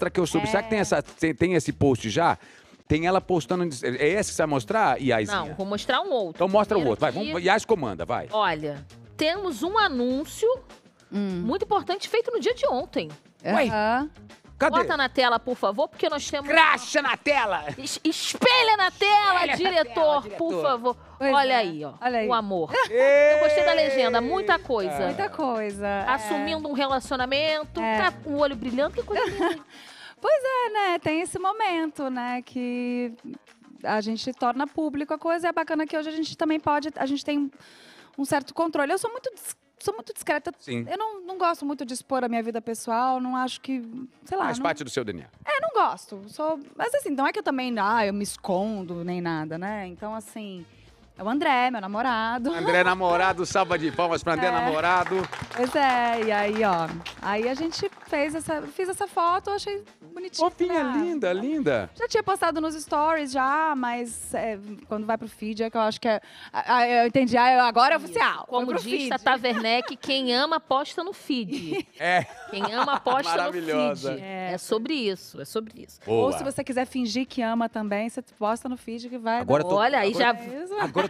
mostra que eu soube. É. Será que tem, é. essa, tem esse post já? Tem ela postando. É esse que você vai mostrar, Iaizinha? Não, vou mostrar um outro. Então mostra o outro. Vai, vamos, Iaz comanda, vai. Olha, temos um anúncio hum. muito importante feito no dia de ontem. Uhum. Ué, Cadê? Bota na tela, por favor, porque nós temos. Cracha na tela! Es espelha na tela, diretor, tela, por diretor. favor. Pois Olha é. aí, ó. Olha aí. O amor. Eu gostei da legenda, muita coisa. Muita coisa. É. Assumindo é. um relacionamento, é. Tá olho brilhando, que coisa Pois é, né? Tem esse momento, né? Que a gente torna público a coisa. E é bacana que hoje a gente também pode. A gente tem um certo controle. Eu sou muito sou muito discreta. Sim. Eu não, não gosto muito de expor a minha vida pessoal, não acho que. Sei lá. Faz não... parte do seu DNA. É, não gosto. Sou... Mas assim, não é que eu também. Ah, eu me escondo nem nada, né? Então, assim. É o André, meu namorado. André é namorado, salva de palmas pra André é. namorado. Pois é, e aí, ó. Aí a gente fez essa. Fiz essa foto, achei bonitinho. Ovinha né? linda, é. linda. Já tinha postado nos stories já, mas é, quando vai pro feed é que eu acho que é. eu entendi, ah, agora é oficial. Como diz Tata Werneck, quem ama posta no feed. É. Quem ama posta no feed. É. é sobre isso, é sobre isso. Boa. Ou se você quiser fingir que ama também, você posta no feed que vai. Agora dar... tô... Olha, aí já. Agora